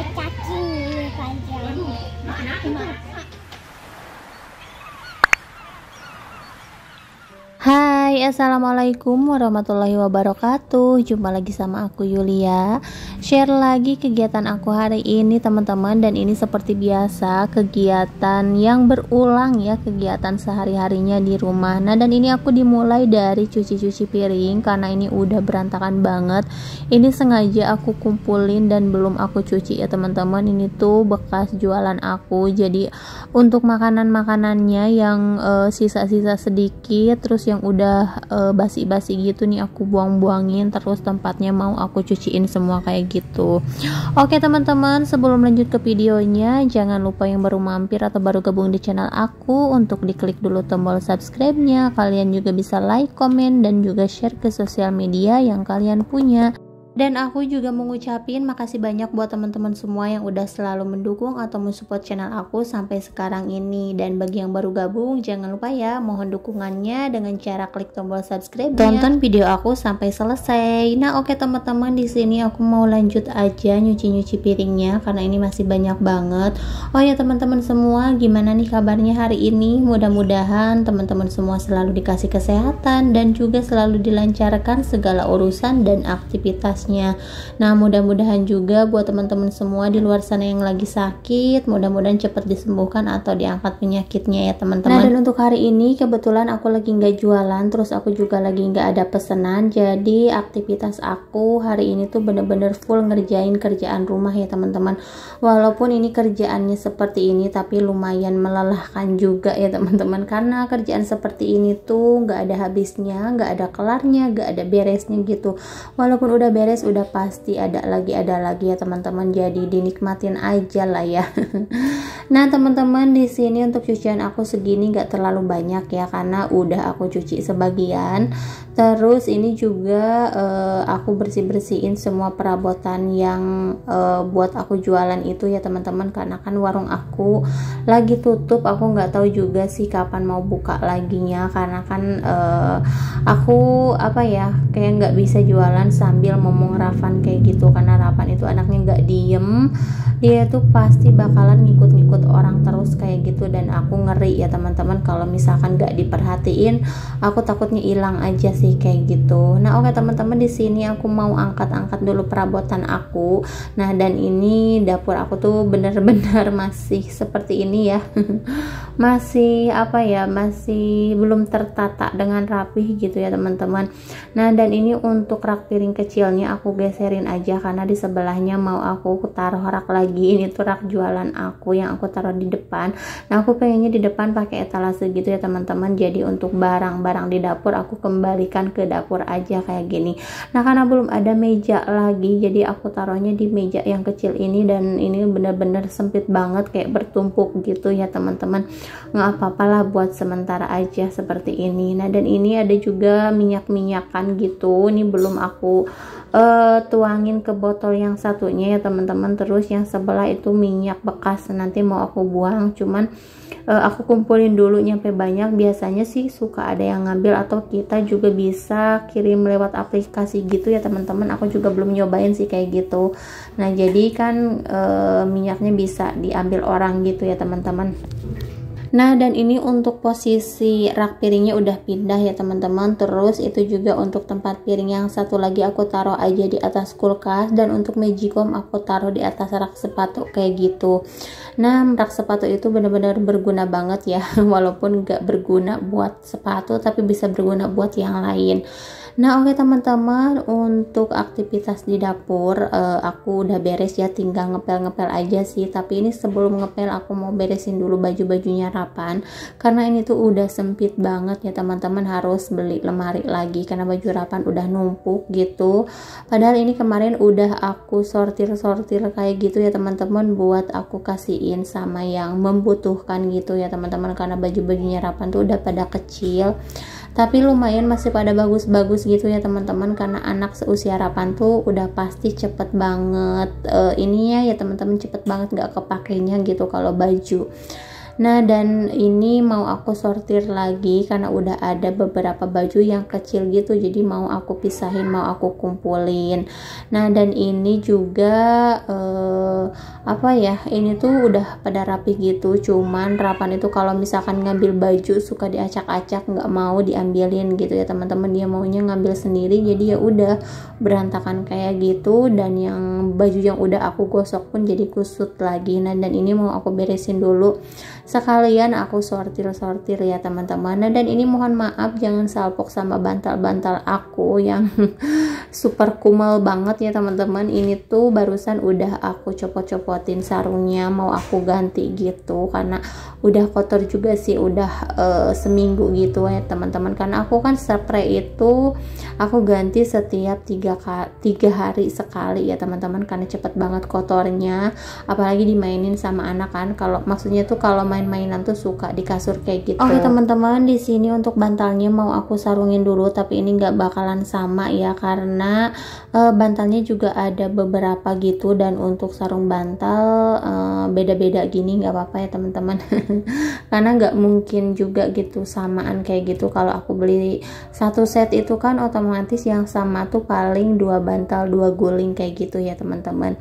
Hãy subscribe cho kênh Ghiền assalamualaikum warahmatullahi wabarakatuh Jumpa lagi sama aku Yulia Share lagi kegiatan aku hari ini teman-teman Dan ini seperti biasa kegiatan yang berulang ya Kegiatan sehari-harinya di rumah Nah dan ini aku dimulai dari cuci-cuci piring Karena ini udah berantakan banget Ini sengaja aku kumpulin dan belum aku cuci ya teman-teman Ini tuh bekas jualan aku Jadi untuk makanan-makanannya yang eh, sisa-sisa uh, sisa -sisa sedikit Terus yang udah udah uh, eh, basi-basi gitu nih aku buang-buangin terus tempatnya mau aku cuciin semua kayak gitu oke teman-teman sebelum lanjut ke videonya jangan lupa yang baru mampir atau baru gabung di channel aku untuk diklik dulu tombol subscribe-nya kalian juga bisa like, komen, dan juga share ke sosial media yang kalian punya dan aku juga mengucapin makasih banyak buat teman-teman semua yang udah selalu mendukung atau mensupport channel aku sampai sekarang ini. Dan bagi yang baru gabung, jangan lupa ya mohon dukungannya dengan cara klik tombol subscribe. Tonton video aku sampai selesai. Nah oke okay, teman-teman di sini aku mau lanjut aja nyuci-nyuci piringnya karena ini masih banyak banget. Oh ya teman-teman semua, gimana nih kabarnya hari ini? Mudah-mudahan teman-teman semua selalu dikasih kesehatan dan juga selalu dilancarkan segala urusan dan aktivitas atasnya. Nah, mudah-mudahan juga buat teman-teman semua di luar sana yang lagi sakit, mudah-mudahan cepat disembuhkan atau diangkat penyakitnya ya teman-teman. Nah, dan untuk hari ini kebetulan aku lagi nggak jualan, terus aku juga lagi nggak ada pesanan, jadi aktivitas aku hari ini tuh bener-bener full ngerjain kerjaan rumah ya teman-teman. Walaupun ini kerjaannya seperti ini, tapi lumayan melelahkan juga ya teman-teman, karena kerjaan seperti ini tuh nggak ada habisnya, nggak ada kelarnya, nggak ada beresnya gitu. Walaupun udah beres beres udah pasti ada lagi ada lagi ya teman-teman jadi dinikmatin aja lah ya nah teman-teman di sini untuk cucian aku segini nggak terlalu banyak ya karena udah aku cuci sebagian terus ini juga uh, aku bersih-bersihin semua perabotan yang uh, buat aku jualan itu ya teman-teman karena kan warung aku lagi tutup aku nggak tahu juga sih kapan mau buka lagi ya karena kan uh, aku apa ya kayak nggak bisa jualan sambil mem ngomong Rafan kayak gitu karena Rafan itu anaknya nggak dia tuh pasti bakalan ngikut-ngikut orang terus kayak gitu dan aku ngeri ya teman-teman kalau misalkan gak diperhatiin aku takutnya hilang aja sih kayak gitu nah oke okay, teman-teman di sini aku mau angkat-angkat dulu perabotan aku nah dan ini dapur aku tuh bener-bener masih seperti ini ya masih apa ya masih belum tertata dengan rapih gitu ya teman-teman nah dan ini untuk rak piring kecilnya aku geserin aja karena di sebelahnya mau aku taruh taruh rak lagi ini tuh rak jualan aku yang aku taruh di depan nah aku pengennya di depan pakai etalase gitu ya teman-teman jadi untuk barang-barang di dapur aku kembalikan ke dapur aja kayak gini nah karena belum ada meja lagi jadi aku taruhnya di meja yang kecil ini dan ini bener-bener sempit banget kayak bertumpuk gitu ya teman-teman nggak apa-apalah buat sementara aja seperti ini nah dan ini ada juga minyak-minyakan gitu ini belum aku uh, tuangin ke botol yang satunya ya teman-teman terus yang sebelah itu minyak bekas nanti mau aku buang cuman uh, aku kumpulin dulu nyampe banyak biasanya sih suka ada yang ngambil atau kita juga bisa kirim lewat aplikasi gitu ya teman-teman aku juga belum nyobain sih kayak gitu nah jadi kan uh, minyaknya bisa diambil orang gitu ya teman-teman Nah, dan ini untuk posisi rak piringnya udah pindah ya teman-teman. Terus itu juga untuk tempat piring yang satu lagi aku taruh aja di atas kulkas dan untuk magicom aku taruh di atas rak sepatu kayak gitu. Nah, rak sepatu itu benar-benar berguna banget ya, walaupun nggak berguna buat sepatu tapi bisa berguna buat yang lain. Nah, oke okay, teman-teman, untuk aktivitas di dapur uh, aku udah beres ya, tinggal ngepel-ngepel aja sih. Tapi ini sebelum ngepel aku mau beresin dulu baju-bajunya rapan karena ini tuh udah sempit banget ya teman-teman harus beli lemari lagi karena baju rapan udah numpuk gitu. Padahal ini kemarin udah aku sortir-sortir kayak gitu ya teman-teman buat aku kasihin sama yang membutuhkan gitu ya teman-teman karena baju-bajunya rapan tuh udah pada kecil tapi lumayan masih pada bagus-bagus gitu ya teman-teman karena anak seusia Rapan tuh udah pasti cepet banget uh, ininya ya teman-teman cepet banget nggak kepakainya gitu kalau baju Nah, dan ini mau aku sortir lagi karena udah ada beberapa baju yang kecil gitu, jadi mau aku pisahin, mau aku kumpulin. Nah, dan ini juga eh, apa ya? Ini tuh udah pada rapi gitu, cuman rapan itu kalau misalkan ngambil baju suka diacak-acak, nggak mau diambilin gitu ya teman-teman. Dia maunya ngambil sendiri, jadi ya udah berantakan kayak gitu. Dan yang baju yang udah aku gosok pun jadi kusut lagi. Nah, dan ini mau aku beresin dulu sekalian aku sortir-sortir ya teman-teman nah, dan ini mohon maaf jangan salpok sama bantal-bantal aku yang super kumal banget ya teman-teman ini tuh barusan udah aku copot-copotin sarungnya mau aku ganti gitu karena udah kotor juga sih udah uh, seminggu gitu ya teman-teman karena aku kan spray itu aku ganti setiap tiga, tiga hari sekali ya teman-teman karena cepet banget kotornya apalagi dimainin sama anak kan kalau maksudnya tuh kalau main main-mainan tuh suka di kasur kayak gitu. Oke oh, teman-teman di sini untuk bantalnya mau aku sarungin dulu tapi ini nggak bakalan sama ya karena e, bantalnya juga ada beberapa gitu dan untuk sarung bantal eh, beda -beda gini nggak apa-apa ya teman-teman karena nggak mungkin juga gitu samaan kayak gitu kalau aku beli satu set itu kan otomatis yang sama tuh paling dua bantal dua guling kayak gitu ya teman-teman.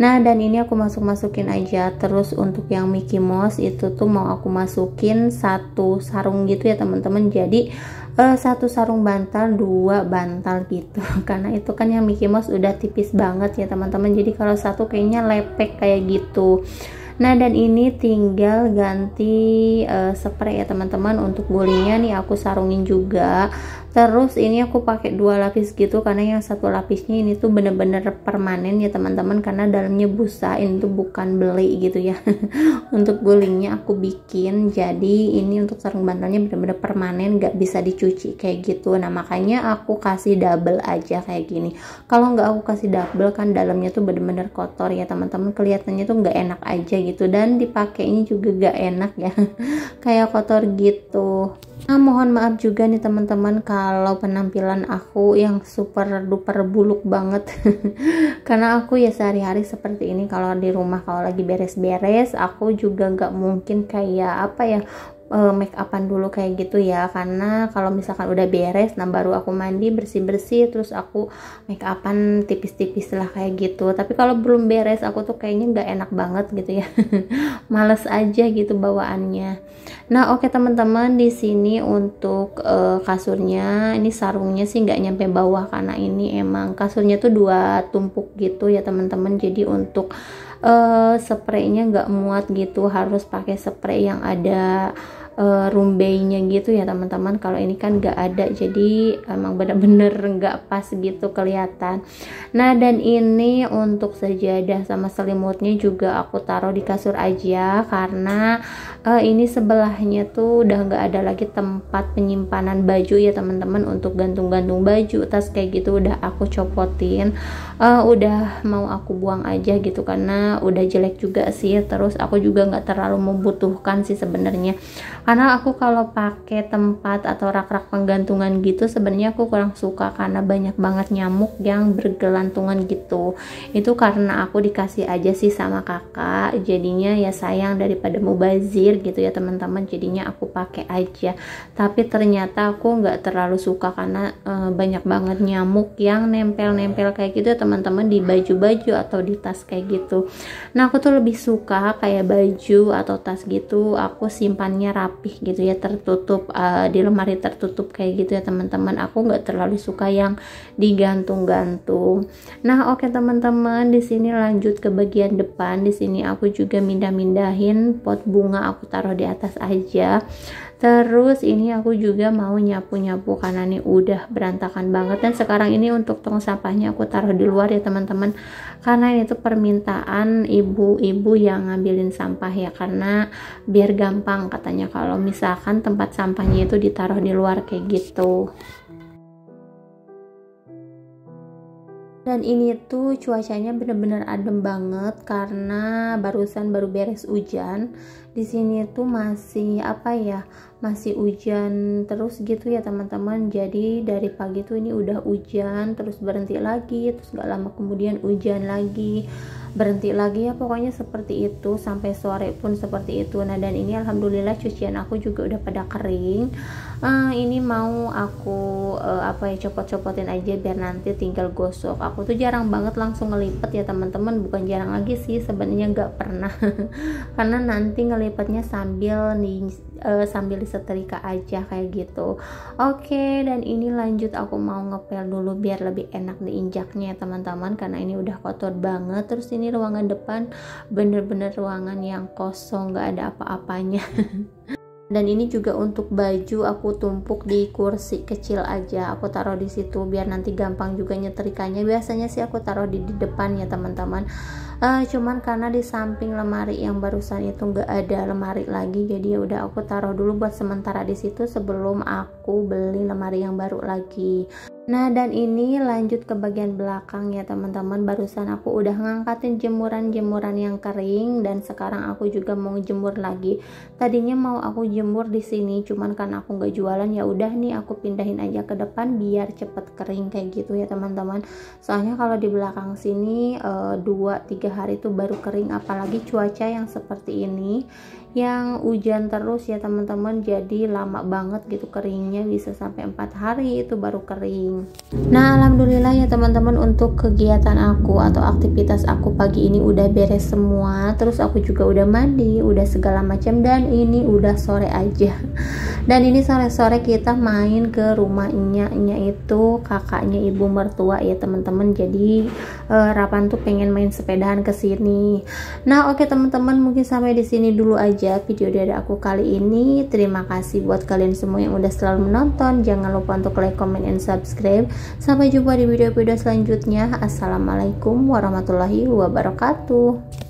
Nah dan ini aku masuk-masukin aja terus untuk yang Mickey Mouse itu itu mau aku masukin satu sarung gitu ya teman-teman jadi uh, satu sarung bantal dua bantal gitu karena itu kan yang Mickey Mouse udah tipis banget ya teman-teman jadi kalau satu kayaknya lepek kayak gitu Nah dan ini tinggal ganti uh, spray ya teman-teman untuk bolinya nih aku sarungin juga terus ini aku pakai dua lapis gitu karena yang satu lapisnya ini tuh bener-bener permanen ya teman-teman karena dalamnya busa ini tuh bukan beli gitu ya untuk gulingnya aku bikin jadi ini untuk sarung bantalnya bener-bener permanen gak bisa dicuci kayak gitu nah makanya aku kasih double aja kayak gini kalau nggak aku kasih double kan dalamnya tuh bener-bener kotor ya teman-teman kelihatannya tuh nggak enak aja gitu dan dipakainya juga gak enak ya kayak kotor gitu Nah, mohon maaf juga nih teman-teman kalau penampilan aku yang super duper buluk banget. Karena aku ya sehari-hari seperti ini kalau di rumah kalau lagi beres-beres, aku juga nggak mungkin kayak apa ya eh, make upan dulu kayak gitu ya karena kalau misalkan udah beres nah baru aku mandi bersih bersih terus aku make upan tipis tipis lah kayak gitu tapi kalau belum beres aku tuh kayaknya nggak enak banget gitu ya males aja gitu bawaannya Nah, oke okay, teman-teman, di sini untuk uh, kasurnya, ini sarungnya sih nggak nyampe bawah karena ini emang kasurnya tuh dua tumpuk gitu ya teman-teman. Jadi untuk uh, spraynya nggak muat gitu, harus pakai spray yang ada uh, rumbeinya gitu ya teman-teman kalau ini kan nggak ada jadi emang bener-bener nggak pas gitu kelihatan nah dan ini untuk sejadah sama selimutnya juga aku taruh di kasur aja karena uh, ini sebelahnya tuh udah nggak ada lagi tempat penyimpanan baju ya teman-teman untuk gantung-gantung baju tas kayak gitu udah aku copotin uh, udah mau aku buang aja gitu karena udah jelek juga sih terus aku juga nggak terlalu membutuhkan sih sebenarnya karena aku kalau pakai tempat atau rak-rak penggantungan gitu sebenarnya aku kurang suka karena banyak banget nyamuk yang bergelantungan gitu itu karena aku dikasih aja sih sama kakak jadinya ya sayang daripada mubazir gitu ya teman-teman jadinya aku pakai aja tapi ternyata aku nggak terlalu suka karena e, banyak banget nyamuk yang nempel-nempel kayak gitu ya teman-teman di baju-baju atau di tas kayak gitu nah aku tuh lebih suka kayak baju atau tas gitu aku simpannya rapi rapih gitu ya tertutup uh, di lemari tertutup kayak gitu ya teman-teman aku nggak terlalu suka yang digantung-gantung nah oke okay, teman-teman di sini lanjut ke bagian depan di sini aku juga mindah-mindahin pot bunga aku taruh di atas aja terus ini aku juga mau nyapu-nyapu karena ini udah berantakan banget dan sekarang ini untuk tong sampahnya aku taruh di luar ya teman-teman karena ini tuh permintaan ibu-ibu yang ngambilin sampah ya karena biar gampang katanya kalau misalkan tempat sampahnya itu ditaruh di luar kayak gitu dan ini tuh cuacanya bener-bener adem banget karena barusan baru beres hujan di sini tuh masih apa ya masih hujan terus gitu ya teman-teman jadi dari pagi tuh ini udah hujan terus berhenti lagi terus gak lama kemudian hujan lagi berhenti lagi ya pokoknya seperti itu sampai sore pun seperti itu nah dan ini alhamdulillah cucian aku juga udah pada kering uh, ini mau aku uh, apa ya copot-copotin aja biar nanti tinggal gosok aku tuh jarang banget langsung ngelipet ya teman-teman bukan jarang lagi sih sebenarnya nggak pernah karena nanti ngelipet lipatnya sambil di uh, eh, sambil disetrika aja kayak gitu oke okay, dan ini lanjut aku mau ngepel dulu biar lebih enak diinjaknya ya teman-teman karena ini udah kotor banget terus ini ruangan depan bener-bener ruangan yang kosong gak ada apa-apanya dan ini juga untuk baju aku tumpuk di kursi kecil aja aku taruh di situ biar nanti gampang juga nyetrikannya biasanya sih aku taruh di, di depan ya teman-teman uh, cuman karena di samping lemari yang barusan itu nggak ada lemari lagi jadi ya udah aku taruh dulu buat sementara di situ sebelum aku beli lemari yang baru lagi Nah dan ini lanjut ke bagian belakang ya teman-teman Barusan aku udah ngangkatin jemuran-jemuran yang kering Dan sekarang aku juga mau jemur lagi Tadinya mau aku jemur di sini Cuman kan aku gak jualan ya udah nih aku pindahin aja ke depan Biar cepet kering kayak gitu ya teman-teman Soalnya kalau di belakang sini 2-3 eh, hari itu baru kering Apalagi cuaca yang seperti ini yang hujan terus ya teman-teman jadi lama banget gitu keringnya bisa sampai 4 hari itu baru kering nah alhamdulillah ya teman-teman untuk kegiatan aku atau aktivitas aku pagi ini udah beres semua terus aku juga udah mandi udah segala macam dan ini udah sore aja dan ini sore-sore kita main ke rumahnya nya itu kakaknya ibu mertua ya teman-teman jadi uh, Rapan tuh pengen main sepedahan ke sini nah oke okay, teman-teman mungkin sampai di sini dulu aja aja video dari aku kali ini. Terima kasih buat kalian semua yang udah selalu menonton. Jangan lupa untuk like, comment, and subscribe. Sampai jumpa di video-video selanjutnya. Assalamualaikum warahmatullahi wabarakatuh.